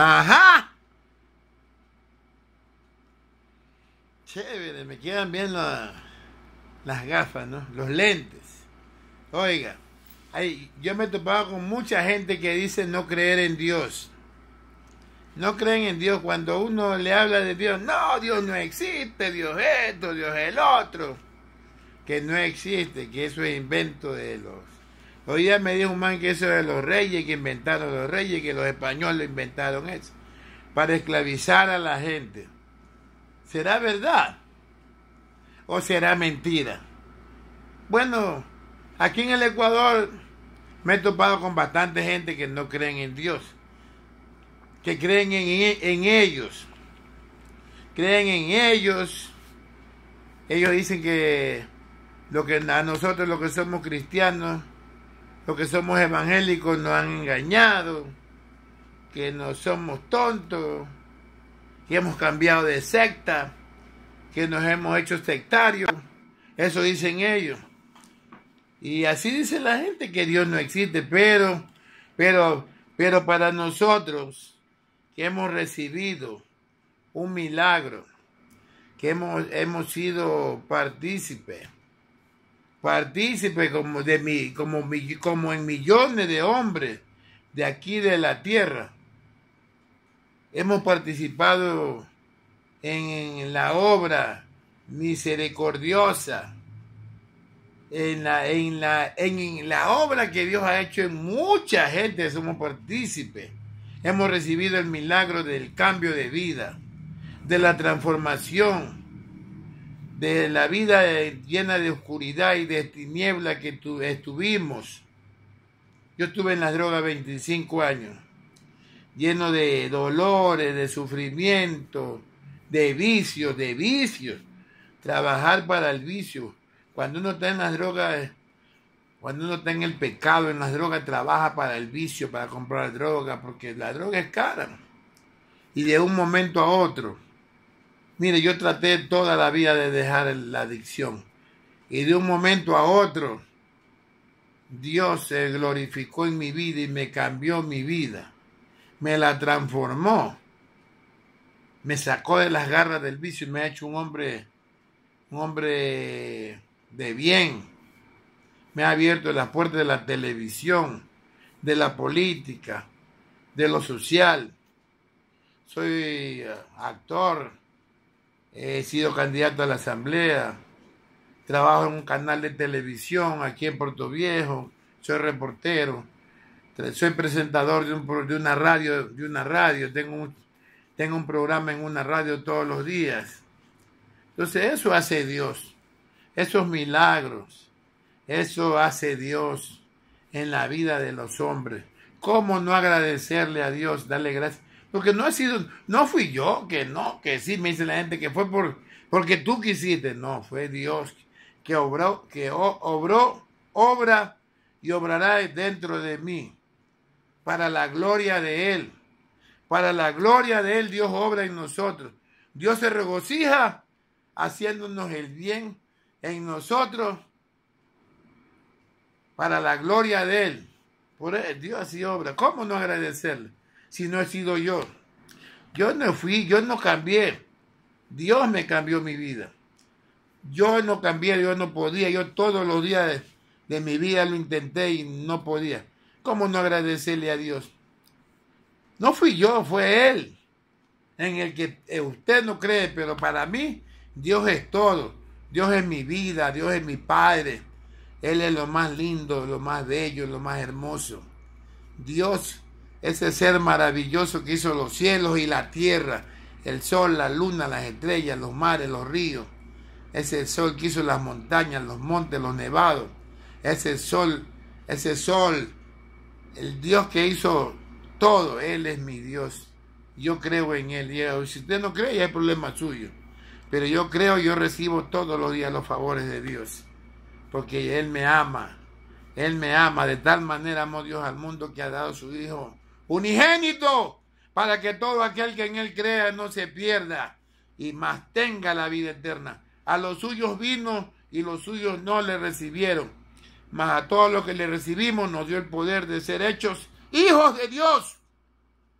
¡Ajá! Chévere, me quedan bien las gafas, ¿no? Los lentes. Oiga, yo me he topado con mucha gente que dice no creer en Dios. No creen en Dios cuando uno le habla de Dios. No, Dios no existe, Dios esto, Dios el otro. Que no existe, que eso es invento de los Hoy día me dijo un man que eso de los reyes, que inventaron los reyes, que los españoles inventaron eso, para esclavizar a la gente. ¿Será verdad? ¿O será mentira? Bueno, aquí en el Ecuador me he topado con bastante gente que no creen en Dios, que creen en, en ellos, creen en ellos. Ellos dicen que, lo que a nosotros, los que somos cristianos, los que somos evangélicos nos han engañado, que no somos tontos, que hemos cambiado de secta, que nos hemos hecho sectarios. Eso dicen ellos. Y así dice la gente que Dios no existe, pero, pero, pero para nosotros que hemos recibido un milagro, que hemos, hemos sido partícipes partícipe como, de mi, como, como en millones de hombres de aquí de la tierra. Hemos participado en la obra misericordiosa, en la, en en la obra que Dios ha hecho en mucha gente, somos partícipes. Hemos recibido el milagro del cambio de vida, de la transformación, de la vida llena de oscuridad y de tiniebla que estuvimos. Yo estuve en las drogas 25 años, lleno de dolores, de sufrimiento, de vicios, de vicios. Trabajar para el vicio. Cuando uno está en las drogas, cuando uno está en el pecado, en las drogas, trabaja para el vicio, para comprar droga, porque la droga es cara. Y de un momento a otro Mire, yo traté toda la vida de dejar la adicción. Y de un momento a otro, Dios se glorificó en mi vida y me cambió mi vida. Me la transformó. Me sacó de las garras del vicio y me ha hecho un hombre, un hombre de bien. Me ha abierto las puertas de la televisión, de la política, de lo social. Soy eh, actor, he sido candidato a la asamblea, trabajo en un canal de televisión aquí en Puerto Viejo, soy reportero, soy presentador de, un, de una radio, de una radio, tengo tengo un programa en una radio todos los días. Entonces eso hace Dios, esos milagros, eso hace Dios en la vida de los hombres. ¿Cómo no agradecerle a Dios, darle gracias? Porque no ha sido, no fui yo, que no, que sí me dice la gente que fue por, porque tú quisiste. No, fue Dios que obró, que obró, obra y obrará dentro de mí. Para la gloria de Él. Para la gloria de Él Dios obra en nosotros. Dios se regocija haciéndonos el bien en nosotros para la gloria de Él. Por Dios así obra. ¿Cómo no agradecerle? si no he sido yo. Yo no fui, yo no cambié. Dios me cambió mi vida. Yo no cambié, yo no podía. Yo todos los días de, mi vida lo intenté y no podía. ¿Cómo no agradecerle a Dios? No fui yo, fue Él. En el que eh, usted no cree, pero para mí Dios es todo. Dios es mi vida, Dios es mi Padre. Él es lo más lindo, lo más bello, lo más hermoso. Dios ese ser maravilloso que hizo los cielos y la tierra, el sol, la luna, las estrellas, los mares, los ríos. Ese sol que hizo las montañas, los montes, los nevados. Ese sol, ese sol, el Dios que hizo todo. Él es mi Dios. Yo creo en Él. Y eh, si usted no cree, ya es problema suyo. Pero yo creo, yo recibo todos los días los favores de Dios. Porque Él me ama. Él me ama. De tal manera amó Dios al mundo que ha dado su Hijo unigénito, para que todo aquel que en él crea no se pierda y más tenga la vida eterna. A los suyos vino y los suyos no le recibieron. Mas a todos los que le recibimos nos dio el poder de ser hechos hijos de Dios